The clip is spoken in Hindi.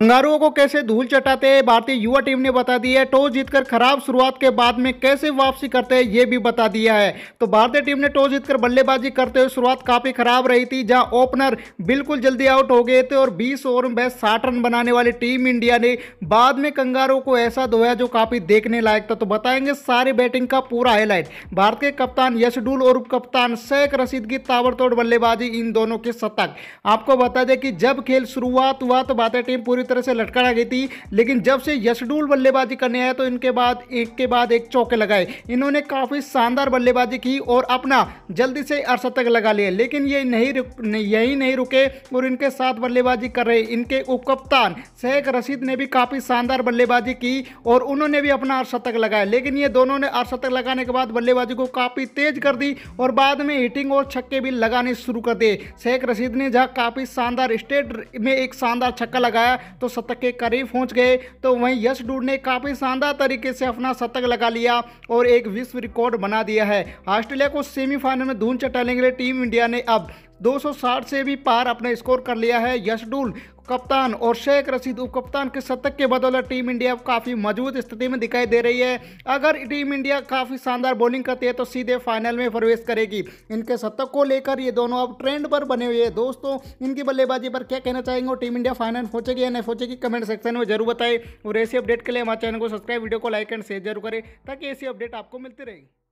कंगारुओं को कैसे धूल चटाते हैं भारतीय युवा टीम ने बता दिया है टॉस जीतकर खराब शुरुआत के बाद में कैसे वापसी करते हैं ये भी बता दिया है तो भारतीय टीम ने टॉस जीतकर बल्लेबाजी करते हुए शुरुआत काफी खराब रही थी जहां ओपनर बिल्कुल जल्दी आउट हो गए थे और 20 ओवर में साठ रन बनाने वाली टीम इंडिया ने बाद में कंगारुओं को ऐसा धोया जो काफी देखने लायक था तो बताएंगे सारी बैटिंग का पूरा हाईलाइट भारत के कप्तान यशडूल और उप कप्तान शेख रशीद की ताबड़तोड़ बल्लेबाजी इन दोनों के शतक आपको बता दें कि जब खेल शुरुआत हुआ तो भारतीय टीम पूरी पूरी तरह से लटकारा गई थी लेकिन जब से यशडूल बल्लेबाजी करने आया तो इनके बाद एक के बाद एक चौके लगाए इन्होंने काफ़ी शानदार बल्लेबाजी की और अपना जल्दी से अड़सतक लगा लिया लेकिन ये नहीं यही नहीं रुके और इनके साथ बल्लेबाजी कर रहे इनके उपकप्तान शेख रशीद ने भी काफ़ी शानदार बल्लेबाजी की और उन्होंने भी अपना अर्धशतक लगाया लेकिन ये दोनों ने अर्धशतक लगाने के बाद बल्लेबाजी को काफ़ी तेज कर दी और बाद में हिटिंग और छक्के भी लगाने शुरू कर दिए शेख रशीद ने जहाँ काफ़ी शानदार स्टेट में एक शानदार छक्का लगाया तो शतक के करीब पहुंच गए तो वहीं यश डूड ने काफ़ी शानदार तरीके से अपना शतक लगा लिया और एक विश्व रिकॉर्ड बना दिया है ऑस्ट्रेलिया को सेमीफाइनल में धून चटाने के लिए टीम इंडिया ने अब 260 से भी पार अपना स्कोर कर लिया है यशडुल कप्तान और शेख रशीद उप कप्तान के शतक के बदौलत टीम इंडिया काफ़ी मजबूत स्थिति में दिखाई दे रही है अगर टीम इंडिया काफ़ी शानदार बॉलिंग करती है तो सीधे फाइनल में प्रवेश करेगी इनके शतक को लेकर ये दोनों अब ट्रेंड पर बने हुए हैं दोस्तों इनकी बल्लेबाजी पर क्या कहना चाहेंगे और टीम इंडिया फाइनल पहुंचेगी या नहीं पहुंचेगी कमेंट सेक्शन में जरूर बताएं और ऐसी अपडेट के लिए हमारे चैनल को सब्सक्राइब वीडियो को लाइक एंड शेयर जरूर करें ताकि ऐसी अपडेट आपको मिलती रहेगी